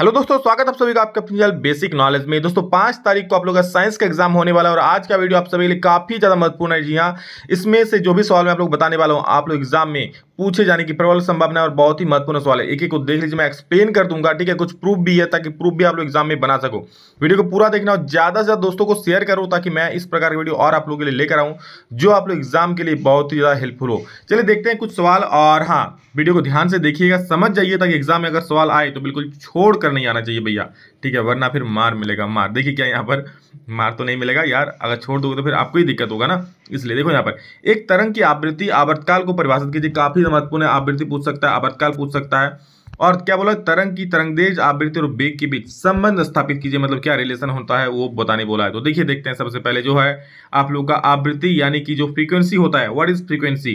hello दोस्तों स्वागत आप सभी का आपके अपने बेसिक नॉलेज में दोस्तों पांच तारीख को आप लोग का साइंस का एग्जाम होने वाला है और आज का वीडियो आप सभी के लिए काफ़ी ज़्यादा महत्वपूर्ण है जी हाँ इसमें से जो भी सवाल मैं आप लोग बताने वाला हूँ आप लोग एग्जाम में पूछे जाने की प्रबल संभावना और बहुत ही महत्वपूर्ण सवाल है एक एक को देख लीजिए मैं एक्सप्लेन कर दूंगा ठीक है कुछ प्रूफ भी है ताकि प्रूफ भी आप लोग एग्जाम में बना सको वीडियो को पूरा देखना और ज़्यादा से ज़्यादा दोस्तों को शेयर करो ताकि मैं इस प्रकार की वीडियो और आप लोगों के लिए लेकर आऊँ जो आप लोग एग्जाम के लिए बहुत ही ज़्यादा हेल्पफुल हो चलिए देखते हैं कुछ सवाल और हाँ वीडियो को ध्यान से देखिएगा समझ जाइए ताकि एग्जाम में अगर सवाल आए तो बिल्कुल छोड़ कर नहीं आना चाहिए भैया ठीक है वरना फिर मार मिलेगा मार देखिए क्या यहाँ पर मार तो नहीं मिलेगा यार अगर छोड़ दोगे तो फिर आपको ही दिक्कत होगा ना इसलिए देखो यहाँ पर एक तरंग की आवृत्ति आवर्तकाल को परिभाषित कीजिए काफ़ी महत्वपूर्ण आवृत्ति पूछ सकता है आवर्तकाल पूछ सकता है और क्या बोला तरंग की तरंगदेज आवृत्ति और बेग के बीच संबंध स्थापित कीजिए मतलब क्या रिलेशन होता है वो बताने बोला है तो देखिए देखते हैं सबसे पहले जो है आप लोग का आवृत्ति यानी कि जो फ्रीक्वेंसी होता है व्हाट इज फ्रीक्वेंसी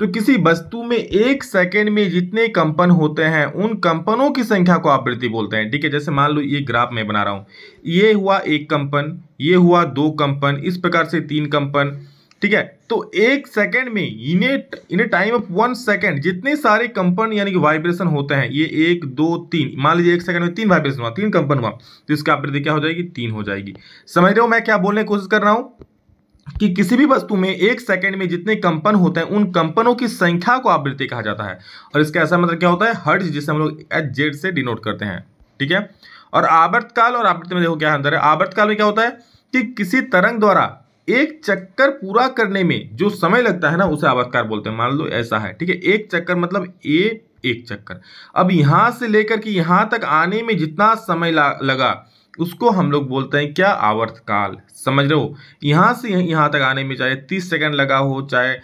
तो किसी वस्तु में एक सेकेंड में जितने कंपन होते हैं उन कंपनों की संख्या को आवृत्ति बोलते हैं ठीक है जैसे मान लो ये ग्राफ में बना रहा हूँ ये हुआ एक कंपन ये हुआ दो कंपन इस प्रकार से तीन कंपन ठीक है तो एक सेकेंड में इन्हें इन्हें टाइम ऑफ वन सेकेंड जितने सारे कंपन यानी कि वाइब्रेशन होते हैं ये एक दो तीन मान लीजिए एक सेकंड में तीन वाइब्रेशन हुआ तीन कंपन हुआ तो इसका आवृत्ति क्या हो जाएगी तीन हो जाएगी समझ रहे हो मैं क्या बोलने की कोशिश कर रहा हूँ कि किसी भी वस्तु में एक सेकंड में जितने कंपन होते हैं उन कंपनों की संख्या को आवृत्ति कहा जाता है और इसका ऐसा मतलब क्या होता है हर्ज जिसे हम लोग एच जेड से डिनोट करते हैं ठीक है और आवर्तकाल और आवृत्ति में देखो क्या अंतर है आवर्तकाल में क्या होता है कि किसी तरंग द्वारा एक चक्कर पूरा करने में जो समय लगता है ना उसे आवर्तकाल बोलते हैं मान लो ऐसा है ठीक है एक चक्कर मतलब ए एक चक्कर अब यहां से लेकर के यहां तक आने में जितना समय लगा उसको हम लोग बोलते हैं क्या आवर्त काल समझ रहे हो यहाँ से यहाँ तक आने में चाहे तीस सेकंड लगा हो चाहे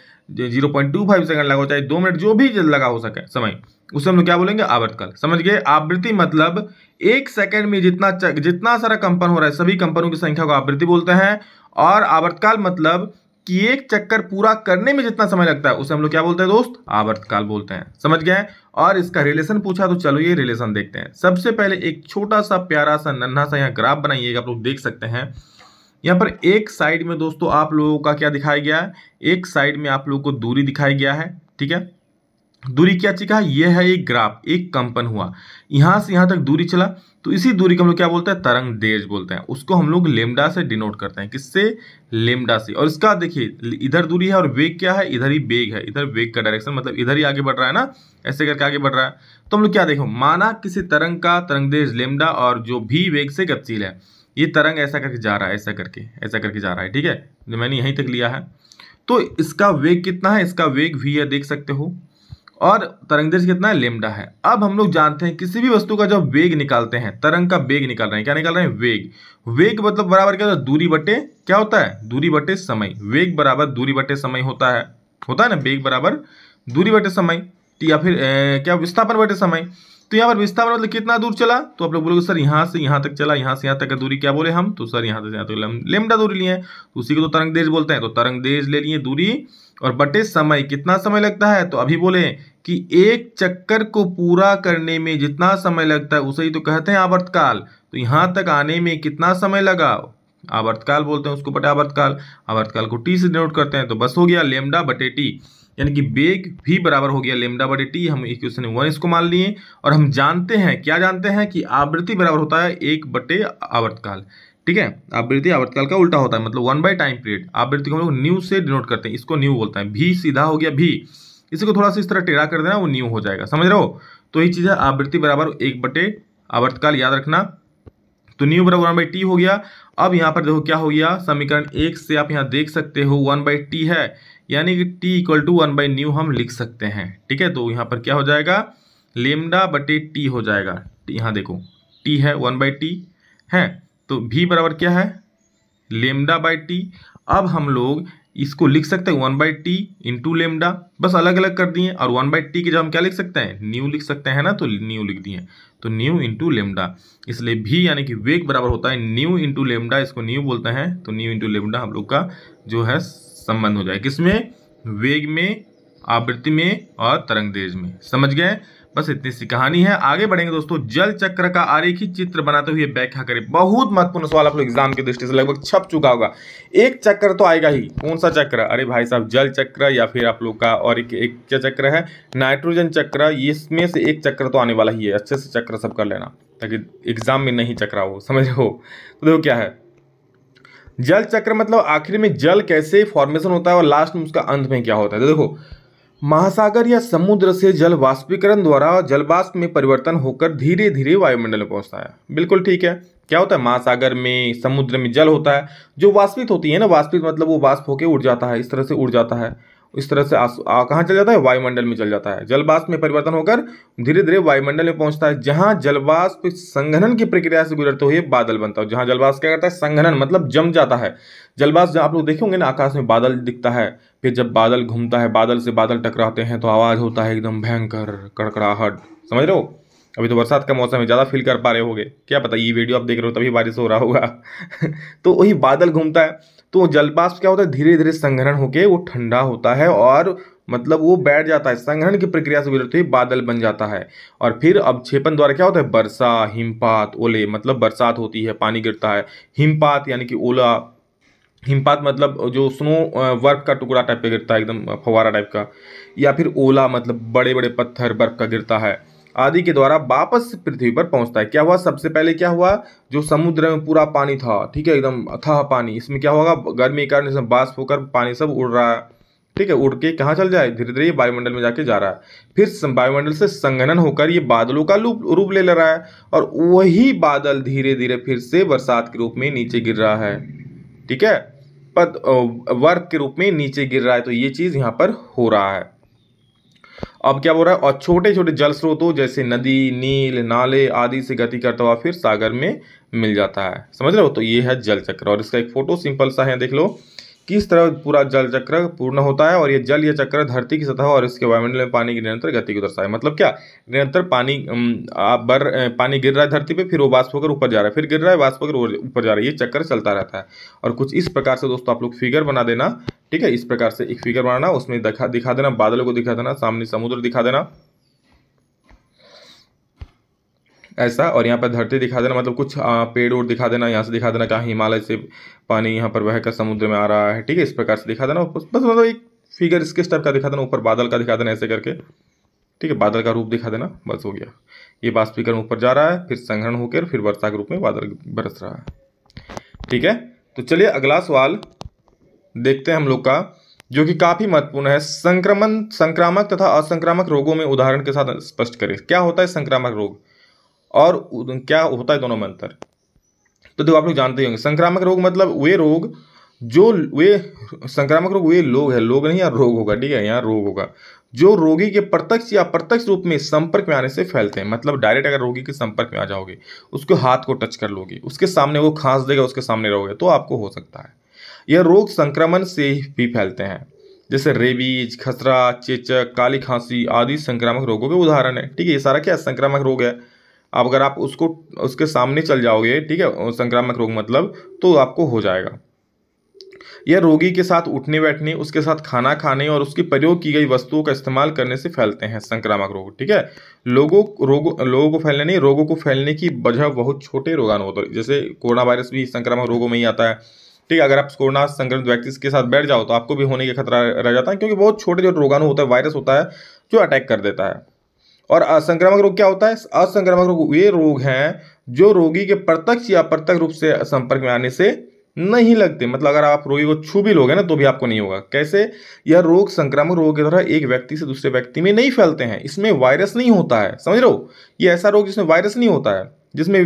zero point two five second लगा हो चाहे दो मिनट जो भी लगा हो सके समय उसे हम लोग क्या बोलेंगे आवर्त काल समझ गए आवृत्ति मतलब एक सेकंड में जितना जितना सारा कंपन हो रहा है सभी कंपनों की संख्या को आवृत्ति बोलते हैं और आवर्तकाल मतलब कि एक चक्कर पूरा करने में जितना समय लगता है उसे हम लोग क्या बोलते हैं दोस्त आवर्तकाल बोलते हैं समझ गए और इसका रिलेशन पूछा तो चलो ये रिलेशन देखते हैं सबसे पहले एक छोटा सा प्यारा सा नन्हा सा यहाँ ग्राफ बनाइएगा आप लोग देख सकते हैं यहाँ पर एक साइड में दोस्तों आप लोगों का क्या दिखाया गया है एक साइड में आप लोगों को दूरी दिखाई गया है ठीक है दूरी क्या चीज यह है है एक ग्राफ एक कंपन हुआ यहां से यहां तक दूरी चला तो इसी दूरी को हम लोग क्या बोलते हैं तरंग देश बोलते हैं उसको हम लोग लेमडा से डिनोट करते हैं किससे लेमडा से और इसका देखिए इधर दूरी है और वेग क्या है इधर ही वेग है इधर वेग का डायरेक्शन मतलब इधर ही आगे बढ़ रहा है ना ऐसे करके आगे बढ़ रहा है तो हम लोग क्या देखो माना किसी तरंग का तरंग देश लेमडा और जो भी वेग से गतिशील है ये तरंग ऐसा करके जा रहा है ऐसा करके ऐसा करके जा रहा है ठीक है मैंने यहीं तक लिया है तो इसका वेग कितना है इसका वेग भी है देख सकते हो और तरंग दर्ज कितना है लेमडा है अब हम लोग जानते हैं किसी भी वस्तु का जब वेग निकालते हैं तरंग का वेग निकाल रहे हैं क्या निकाल रहे हैं वेग वेग मतलब बराबर क्या होता है दूरी बटे क्या होता है दूरी बटे समय वेग बराबर दूरी बटे समय होता है होता है ना वेग बराबर दूरी बटे समय या फिर ए, क्या विस्थापन बटे समय तो यहाँ पर विस्थापन मतलब कितना दूर चला तो आप लोग बोलोगे सर यहाँ से यहाँ तक चला यहाँ से यहाँ तक का दूरी क्या बोले हम तो सर यहाँ से यहाँ तक लेमडा दूरी लिए तो उसी को तो तरंग देश बोलते हैं तो तरंग देश ले लिए दूरी और बटे समय कितना समय लगता है तो अभी बोले कि एक चक्कर को पूरा करने में जितना समय लगता है उसे ही तो कहते हैं आवर्तकाल तो यहाँ तक आने में कितना समय लगा आवर्तकाल बोलते हैं उसको बटे आवर्तकाल आवर्तकाल को टी से डिनोट करते हैं तो बस हो गया लेमडा बटे टी यानी कि बेग भी बराबर हो गया लेमडा बटे टी हम इक्वेशन वन इसको मान लिए और हम जानते हैं क्या जानते हैं कि आवृत्ति बराबर होता है एक बटे आवर्तकाल ठीक है आवृत्ति आवर्तकाल का उल्टा होता है मतलब वन बाई टाइम पीरियड आवृत्ति को हम लोग न्यू से डिनोट करते हैं इसको न्यू बोलते हैं भी सीधा हो गया भी इसी को थोड़ा सा इस तरह टेढ़ा कर देना वो न्यू हो जाएगा समझ रहे हो तो ये चीज़ है आवृत्ति बराबर एक बटे आवर्तकाल याद रखना तो न्यू बराबर वन बाई टी हो गया अब यहाँ पर देखो क्या हो गया समीकरण एक से आप यहाँ देख सकते हो वन बाई टी है यानी कि T equal to one by nu हम लिख सकते हैं ठीक है तो यहाँ पर क्या हो जाएगा लेमडा बटे टी हो जाएगा तो यहाँ देखो टी है वन बाई टी है तो भी बराबर क्या है लेमडा बाई टी अब हम लोग इसको लिख सकते हैं one by T into lambda बस अलग अलग कर दिए और वन बाई टी की जब हम क्या लिख सकते हैं न्यू लिख सकते हैं ना तो न्यू लिख दिए तो न्यू इंटू लेमडा इसलिए भी यानी कि वेग बराबर होता है न्यू इंटू लेमडा इसको न्यू बोलते हैं तो न्यू इंटू लेमडा हम लोग का जो है संबंध हो जाए किसमें वेग में आवृत्ति में और तरंग देश में समझ गए बस इतनी सी कहानी है आगे बढ़ेंगे दोस्तों जल चक्र का आरेखी चित्र बनाते हुए व्याख्या करें बहुत महत्वपूर्ण सवाल आप लोग एग्जाम की दृष्टि से लगभग छप चुका होगा एक चक्र तो आएगा ही कौन सा चक्र अरे भाई साहब जल चक्र या फिर आप लोग का और एक, एक क्या चक्र है नाइट्रोजन चक्र इसमें से एक चक्र तो आने वाला ही है अच्छे से चक्र सब कर लेना ताकि एग्जाम में नहीं चक्रा हो समझ हो तो देखो क्या है जल चक्र मतलब आखिर में जल कैसे फॉर्मेशन होता है और लास्ट में उसका अंत में क्या होता है तो देखो महासागर या समुद्र से जल वाष्पीकरण द्वारा जलवाष्प में परिवर्तन होकर धीरे धीरे वायुमंडल में पहुंचता है बिल्कुल ठीक है क्या होता है महासागर में समुद्र में जल होता है जो वाष्पित होती है ना वाष्पित मतलब वो वाष्प होकर उड़ जाता है इस तरह से उड़ जाता है इस तरह से कहाँ चल जाता है वायुमंडल में चल जाता है जलवाष्प में परिवर्तन होकर धीरे धीरे वायुमंडल में पहुंचता है जहां जलवाष्प संघनन की प्रक्रिया से गुजरते हुए बादल बनता है जहां जलवाष्प क्या करता है संघनन मतलब जम जाता है जलवाष्प आप लोग देखेंगे ना आकाश में बादल दिखता है फिर जब बादल घूमता है बादल से बादल टकराते हैं तो आवाज़ होता है एकदम भयंकर कड़कड़ाहट समझ रहे हो अभी तो बरसात का मौसम है ज़्यादा फील कर पा रहे होगे क्या पता ये वीडियो आप देख रहे हो तभी बारिश हो रहा होगा तो वही बादल घूमता है तो जलवाष्प क्या होता है धीरे धीरे संग्रहण होकर वो ठंडा होता है और मतलब वो बैठ जाता है संग्रहण की प्रक्रिया से गुजरते ही बादल बन जाता है और फिर अब छेपन द्वारा क्या होता है वर्षा हिमपात ओले मतलब बरसात होती है पानी गिरता है हिमपात यानी कि ओला हिमपात मतलब जो स्नो वर्क का टुकड़ा टाइप का गिरता है एकदम फवारा टाइप का या फिर ओला मतलब बड़े बड़े पत्थर बर्फ का गिरता है आदि के द्वारा वापस पृथ्वी पर पहुंचता है क्या हुआ सबसे पहले क्या हुआ जो समुद्र में पूरा पानी था ठीक है एकदम अथाह पानी इसमें क्या होगा गर्मी के कारण इसमें बाष्प होकर पानी सब उड़ रहा है ठीक है उड़ के कहाँ चल जाए धीरे धीरे ये वायुमंडल में जाके जा रहा है फिर वायुमंडल से संघनन होकर ये बादलों का रूप ले ले रहा है और वही बादल धीरे धीरे फिर से बरसात के रूप में नीचे गिर रहा है ठीक है पद वर्क के रूप में नीचे गिर रहा है तो ये चीज़ यहाँ पर हो रहा है अब क्या बोल रहा है और छोटे छोटे जल स्रोतों जैसे नदी नील नाले आदि से गति करता हुआ फिर सागर में मिल जाता है समझ रहे हो तो ये है जल चक्र और इसका एक फोटो सिंपल सा है देख लो किस तरह पूरा जल चक्र पूर्ण होता है और ये जल ये चक्र धरती की सतह और इसके वायुमंडल में पानी की निरंतर गति को दर्शाए मतलब क्या निरंतर पानी बर पानी गिर रहा है धरती पे फिर वो वाष्प होकर ऊपर जा रहा है फिर गिर रहा है वाष्प होकर ऊपर जा रहा है ये चक्कर चलता रहता है और कुछ इस प्रकार से दोस्तों आप लोग फिगर बना देना ठीक है इस प्रकार से एक फिगर बनाना उसमें दिखा दिखा देना बादलों को दिखा देना सामने समुद्र दिखा देना ऐसा और यहाँ पर धरती दिखा देना मतलब कुछ पेड़ और दिखा देना यहाँ से दिखा देना कहाँ हिमालय से पानी यहाँ पर बहकर समुद्र में आ रहा है ठीक है इस प्रकार से दिखा देना बस मतलब एक फिगर इसके स्टेप का दिखा देना ऊपर बादल का दिखा देना ऐसे करके ठीक है बादल का रूप दिखा देना बस हो गया ये बाष्पीकरण ऊपर जा रहा है फिर संग्रहण होकर फिर वर्षा के रूप में बादल बरस रहा है ठीक है तो चलिए अगला सवाल देखते हैं हम लोग का जो कि काफ़ी महत्वपूर्ण है संक्रमण संक्रामक तथा असंक्रामक रोगों में उदाहरण के साथ स्पष्ट करें क्या होता है संक्रामक रोग और क्या होता है दोनों में अंतर तो देखो आप लोग जानते होंगे संक्रामक रोग मतलब वे रोग जो वे संक्रामक रोग वे लोग है लोग नहीं यहाँ रोग होगा ठीक है यहाँ रोग होगा जो रोगी के प्रत्यक्ष या प्रत्यक्ष रूप में संपर्क में आने से फैलते हैं मतलब डायरेक्ट अगर रोगी के संपर्क में आ जाओगे उसके हाथ को टच कर लोगे उसके सामने वो खांस देगा उसके सामने रहोगे तो आपको हो सकता है यह रोग संक्रमण से भी फैलते हैं जैसे रेबीज खसरा चेचक काली खांसी आदि संक्रामक रोगों के उदाहरण है ठीक है ये सारा क्या संक्रामक रोग है अब अगर आप उसको उसके सामने चल जाओगे ठीक है संक्रामक रोग मतलब तो आपको हो जाएगा यह रोगी के साथ उठने बैठने उसके साथ खाना खाने और उसकी प्रयोग की गई वस्तुओं का इस्तेमाल करने से फैलते हैं संक्रामक रोग ठीक है लोगों रोग लोगों को फैलने नहीं रोगों को फैलने की वजह बहुत छोटे रोगाणु होते हैं जैसे कोरोना वायरस भी संक्रामक रोगों में ही आता है ठीक है अगर आप कोरोना संक्रमित व्यक्ति के साथ बैठ जाओ तो आपको भी होने का खतरा रह जाता है क्योंकि बहुत छोटे जो रोगाणु होता है वायरस होता है जो अटैक कर देता है और असंक्रामक रोग क्या होता है असंक्रामक रोग वे रोग हैं जो रोगी के प्रत्यक्ष या प्रत्यक्ष रूप से संपर्क में आने से नहीं लगते मतलब अगर आप रोगी को छू भी लोगे ना तो भी आपको नहीं होगा कैसे यह रोग संक्रामक रोग की तरह एक व्यक्ति से दूसरे व्यक्ति में नहीं फैलते हैं इसमें वायरस नहीं होता है समझ लो ये ऐसा रोग जिसमें वायरस नहीं होता है जिसमें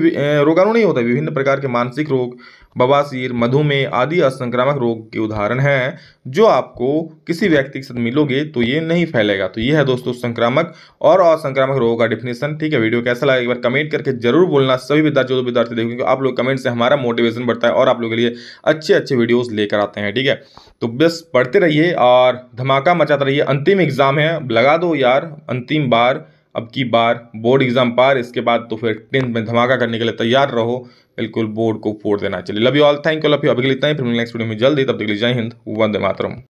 रोगाणु नहीं होता विभिन्न प्रकार के मानसिक रोग बवासीर मधुमेह आदि असंक्रामक रोग के उदाहरण हैं जो आपको किसी व्यक्ति के साथ मिलोगे तो ये नहीं फैलेगा तो ये है दोस्तों संक्रामक और असंक्रामक रोगों का डिफिनेशन ठीक है वीडियो कैसा लगा एक बार कमेंट करके जरूर बोलना सभी विद्यार्थी जो विद्यार्थी देखेंगे आप लोग कमेंट से हमारा मोटिवेशन बढ़ता है और आप लोग के लिए अच्छे अच्छे वीडियोज़ लेकर आते हैं ठीक है तो बस पढ़ते रहिए और धमाका मचाते रहिए अंतिम एग्ज़ाम है लगा दो यार अंतिम बार अब की बार बोर्ड एग्ज़ाम पार इसके बाद तो फिर टेंथ में धमाका करने के लिए तैयार रहो बिल्कुल बोर्ड को फोड़ देना चलिए love you all thank you love you अभी के लिए फिर नेक्स्ट वीडियो में जल्दी तब तक जय हिंद वंदे मातरम